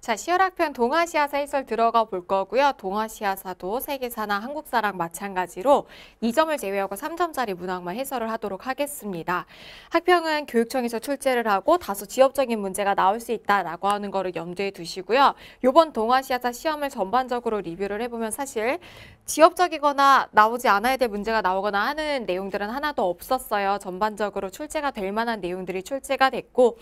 자, 시어락편 동아시아사 해설 들어가 볼 거고요. 동아시아사도 세계사나 한국사랑 마찬가지로 2점을 제외하고 3점짜리 문항만 해설을 하도록 하겠습니다. 학평은 교육청에서 출제를 하고 다소 지엽적인 문제가 나올 수 있다라고 하는 거를 염두에 두시고요. 요번 동아시아사 시험을 전반적으로 리뷰를 해보면 사실 지엽적이거나 나오지 않아야 될 문제가 나오거나 하는 내용들은 하나도 없었어요. 전반적으로 출제가 될 만한 내용들이 출제가 됐고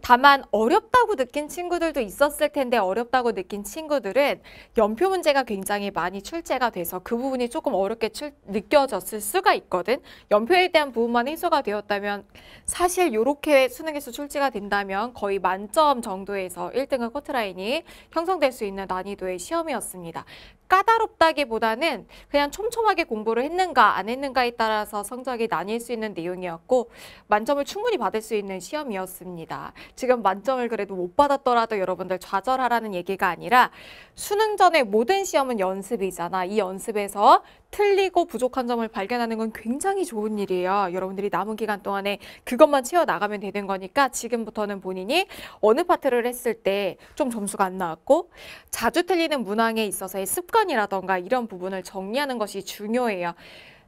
다만 어렵다고 느낀 친구들도 있었을 텐데 어렵다고 느낀 친구들은 연표 문제가 굉장히 많이 출제가 돼서 그 부분이 조금 어렵게 출, 느껴졌을 수가 있거든. 연표에 대한 부분만 해소가 되었다면 사실 이렇게 수능에서 출제가 된다면 거의 만점 정도에서 1등급 커트라인이 형성될 수 있는 난이도의 시험이었습니다. 까다롭다기보다는 그냥 촘촘하게 공부를 했는가 안 했는가에 따라서 성적이 나뉠 수 있는 내용이었고 만점을 충분히 받을 수 있는 시험이었습니다. 지금 만점을 그래도 못 받았더라도 여러분들 좌절하라는 얘기가 아니라 수능 전에 모든 시험은 연습이잖아. 이 연습에서 틀리고 부족한 점을 발견하는 건 굉장히 좋은 일이에요. 여러분들이 남은 기간 동안에 그것만 채워나가면 되는 거니까 지금부터는 본인이 어느 파트를 했을 때 좀 점수가 안 나왔고 자주 틀리는 문항에 있어서의 습관이라던가 이런 부분을 정리하는 것이 중요해요.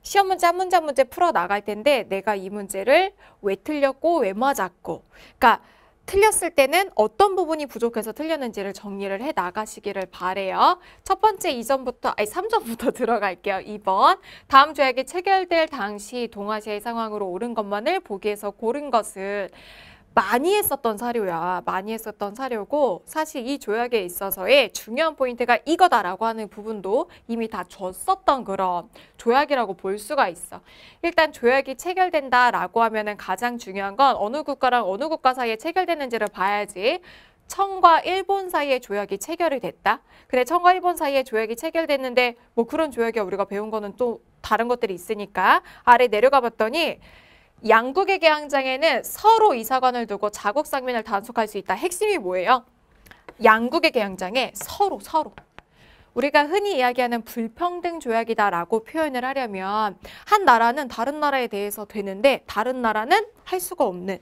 시험 문제 한 문제 한 문제 풀어 나갈 텐데 내가 이 문제를 왜 틀렸고 왜 맞았고 그러니까 틀렸을 때는 어떤 부분이 부족해서 틀렸는지를 정리를 해 나가시기를 바래요. 첫 번째 2점부터 아니 3점부터 들어갈게요. 2번 다음 조약이 체결될 당시 동아시아의 상황으로 옳은 것만을 보기에서 고른 것은 많이 했었던 사료야. 많이 했었던 사료고 사실 이 조약에 있어서의 중요한 포인트가 이거다라고 하는 부분도 이미 다 줬었던 그런 조약이라고 볼 수가 있어. 일단 조약이 체결된다라고 하면은 가장 중요한 건 어느 국가랑 어느 국가 사이에 체결되는지를 봐야지. 청과 일본 사이의 조약이 체결이 됐다. 근데 청과 일본 사이의 조약이 체결됐는데 뭐 그런 조약에 우리가 배운 거는 또 다른 것들이 있으니까 아래 내려가 봤더니 양국의 개항장에는 서로 이사관을 두고 자국 상민을 단속할 수 있다. 핵심이 뭐예요? 양국의 개항장에 서로 서로 우리가 흔히 이야기하는 불평등 조약이다라고 표현을 하려면 한 나라는 다른 나라에 대해서 되는데 다른 나라는 할 수가 없는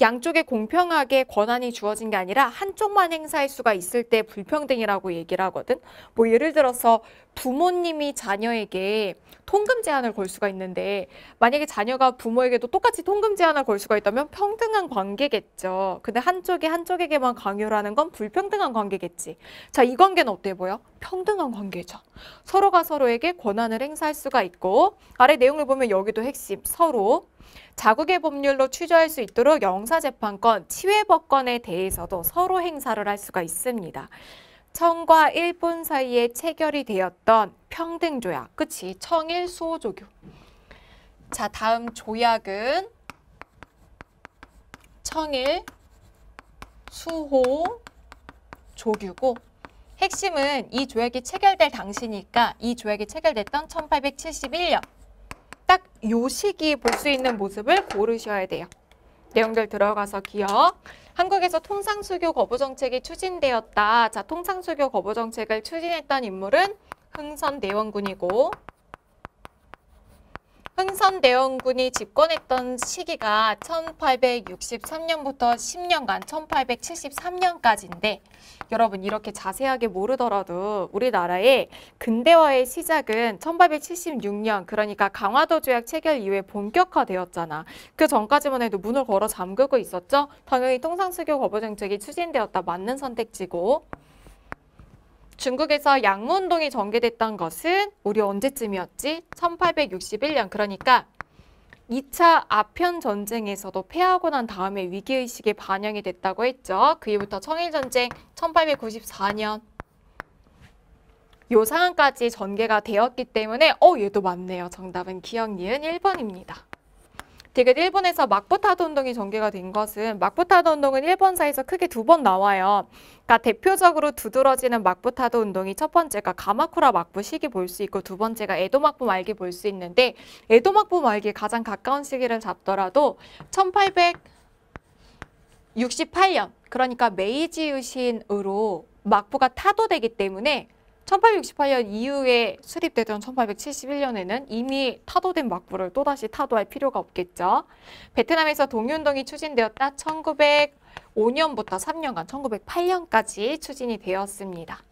양쪽에 공평하게 권한이 주어진 게 아니라 한쪽만 행사할 수가 있을 때 불평등이라고 얘기를 하거든. 뭐 예를 들어서 부모님이 자녀에게 통금 제한을 걸 수가 있는데 만약에 자녀가 부모에게도 똑같이 통금 제한을 걸 수가 있다면 평등한 관계겠죠. 근데 한쪽이 한쪽에게만 강요라는건 불평등한 관계겠지. 자, 이 관계는 어때 보여? 평등한 관계죠. 서로가 서로에게 권한을 행사할 수가 있고 아래 내용을 보면 여기도 핵심 서로 자국의 법률로 취조할수 있도록 영사재판권, 치외법권에 대해서도 서로 행사를 할 수가 있습니다. 청과 일본 사이에 체결이 되었던 평등조약, 그치? 청일 수호조교. 자, 다음 조약은 청일 수호 조규고 핵심은 이 조약이 체결될 당시니까 이 조약이 체결됐던 1871년 딱요 시기 볼 수 있는 모습을 고르셔야 돼요. 내용들 들어가서 기억. 한국에서 통상수교 거부정책이 추진되었다. 자, 통상수교 거부정책을 추진했던 인물은 흥선 대원군이고 흥선대원군이 집권했던 시기가 1863년부터 10년간 1873년까지인데 여러분 이렇게 자세하게 모르더라도 우리나라의 근대화의 시작은 1876년 그러니까 강화도 조약 체결 이후에 본격화되었잖아. 그 전까지만 해도 문을 걸어 잠그고 있었죠. 당연히 통상수교 거부 정책이 추진되었다. 맞는 선택지고. 중국에서 양문동이 전개됐던 것은 우리 언제쯤이었지? 1861년 그러니까 2차 아편 전쟁에서도 패하고 난 다음에 위기의식에 반영이 됐다고 했죠. 그 이후부터 청일전쟁 1894년 요 상황까지 전개가 되었기 때문에 어 얘도 맞네요. 정답은 기억 니은 1번입니다. 디귿 그러니까 일본에서 막부타도 운동이 전개가 된 것은 막부타도 운동은 일본사에서 크게 두 번 나와요. 그러니까 대표적으로 두드러지는 막부타도 운동이 첫 번째가 가마쿠라 막부 시기 볼 수 있고 두 번째가 에도 막부 말기 볼 수 있는데 에도 막부 말기에 가장 가까운 시기를 잡더라도 1868년 그러니까 메이지 유신으로 막부가 타도되기 때문에 1868년 이후에 수립되던 1871년에는 이미 타도된 막부를 또다시 타도할 필요가 없겠죠. 베트남에서 동유운동이 추진되었다 1905년부터 3년간 1908년까지 추진이 되었습니다.